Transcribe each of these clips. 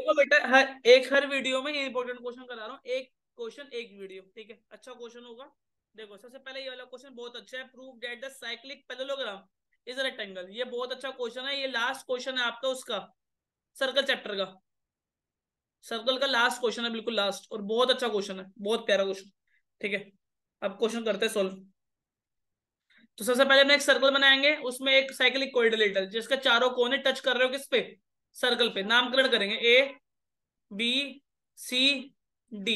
देखो बेटा हर एक हर वीडियो में ये इंपॉर्टेंट क्वेश्चन करा रहा हूँ एक क्वेश्चन एक वीडियो ठीक है अच्छा क्वेश्चन होगा देखो सबसे पहले ये वाला क्वेश्चन बहुत अच्छा है prove that the cyclic parallelogram is rectangle ये बहुत अच्छा क्वेश्चन है ये लास्ट क्वेश्चन है आपका उसका सर्कल चैप्टर का सर्कल का लास्ट क्वेश्चन है बिल्कुल लास्ट और बहुत अच्छा क्वेश्चन है बहुत प्यारा क्वेश्चन ठीक है अब क्वेश्चन करते हैं सोल्व तो सबसे पहले हम एक सर्कल बनाएंगे उसमें एक साइक्लिक कोऑर्डिनेटर जिसका चारों कोने टच कर रहे हो किस पे सर्कल पे नामकरण करेंगे A B C D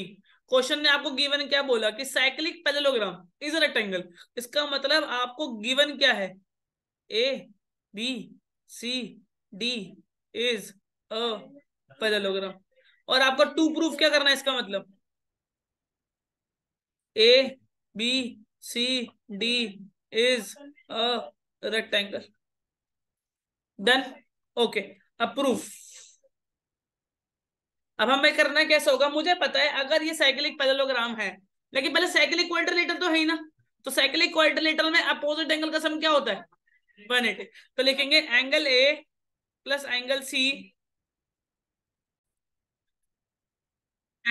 question ने आपको गिवन क्या बोला कि साइक्लिक पैदलोग्राम इज रेक्टेंगल इसका मतलब आपको गिवन क्या है A B C D is a parallelogram और आपको टू प्रूफ क्या करना है इसका मतलब A B C D is a rectangle done okay approve अब हमें करना कैसे होगा मुझे पता है अगर ये साइक्लिक पैदलोग्राम है लेकिन पहले साइक्लिक क्वाड्रिलेटर तो है ही ना तो साइक्लिक क्वाड्रिलेटर में अपोजिट एंगल का सम क्या होता है 180 तो लिखेंगे angle A plus angle C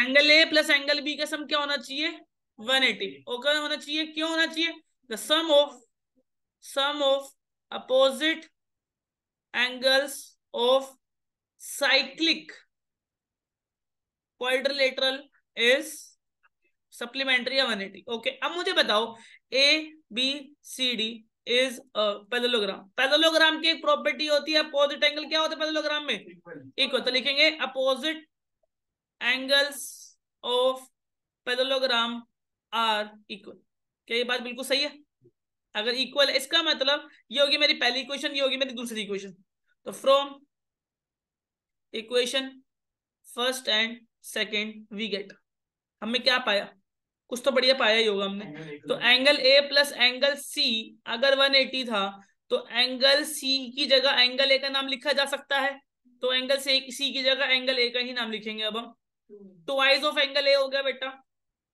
angle A plus angle B का सम क्या होना चाहिए 180 ओके होना चाहिए क्यों होना चाहिए the sum of sum of opposite angles of cyclic quadrilateral is supplementary amenity. Okay, okay अब मुझे बताओ A B C D is parallelogram. Parallelogram की एक प्रॉपर्टी होती है अपोजिट एंगल क्या होता है parallelogram में इक्वल तो लिखेंगे opposite angles of parallelogram are equal क्या ये बात बिल्कुल सही है अगर इक्वल इसका मतलब ये होगी मेरी पहली इक्वेशन ये होगी मेरी दूसरी इक्वेशन तो from equation first and second we get हमें क्या पाया कुछ तो बढ़िया पाया ही होगा हमने तो angle A plus angle C अगर 180 था तो एंगल सी की जगह एंगल ए का नाम लिखा जा सकता है तो एंगल सी की जगह एंगल ए का ही नाम लिखेंगे अब हम twice of angle A हो गया बेटा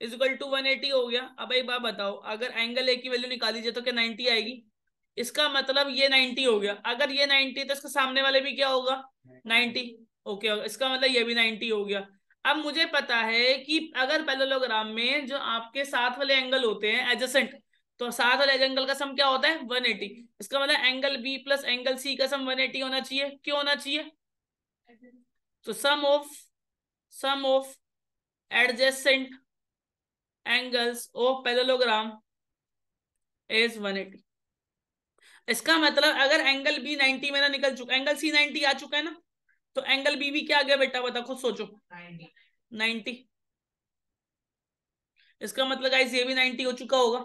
is equal to one eighty हो गया अब एक बात बताओ अगर एंगल ए की वैल्यू निकाली जाए तो क्या नाइनटी आएगी इसका मतलब ये नाइन्टी हो गया अगर ये नाइन्टी तो इसका सामने वाले भी क्या होगा नाइन्टी ओके okay, इसका मतलब ये भी नाइन्टी हो गया अब मुझे पता है कि अगर पेलोलोग्राम में जो आपके साथ वाले एंगल होते हैं एडजेसेंट तो साथ वाले एंगल का सम क्या होता है 180 इसका मतलब angle B plus angle C का सम 180 होना चाहिए क्यों होना चाहिए तो sum of sum of adjacent angles of parallelogram is 180 इसका मतलब अगर एंगल बी नाइनटी मेरा निकल चुका एंगल सी नाइनटी आ चुका है ना तो एंगल बी भी क्या आ गया बेटा बता खुद सोचो नाइनटी इसका मतलब गाइस ये भी नाइनटी हो चुका होगा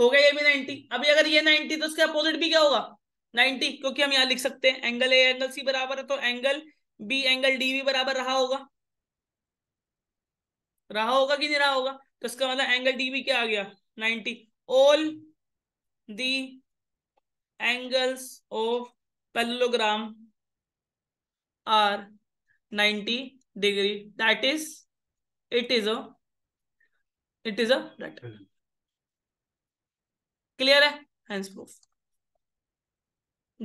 हो गया ये भी नाइनटी अभी अगर ये नाइनटी तो उसके अपोजिट भी क्या होगा नाइनटी क्योंकि हम यहाँ लिख सकते हैं एंगल ए एंगल सी बराबर है तो एंगल बी एंगल डी भी बराबर रहा होगा रहा होगा कि नहीं रहा होगा तो इसका मतलब एंगल डी भी क्या आ गया ninety all the angles of parallelogram are 90 degree. That is, it is a, it is a rectangle. Clear है हैंड्स प्रूफ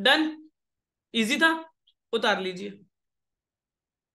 डन इजी था उतार लीजिए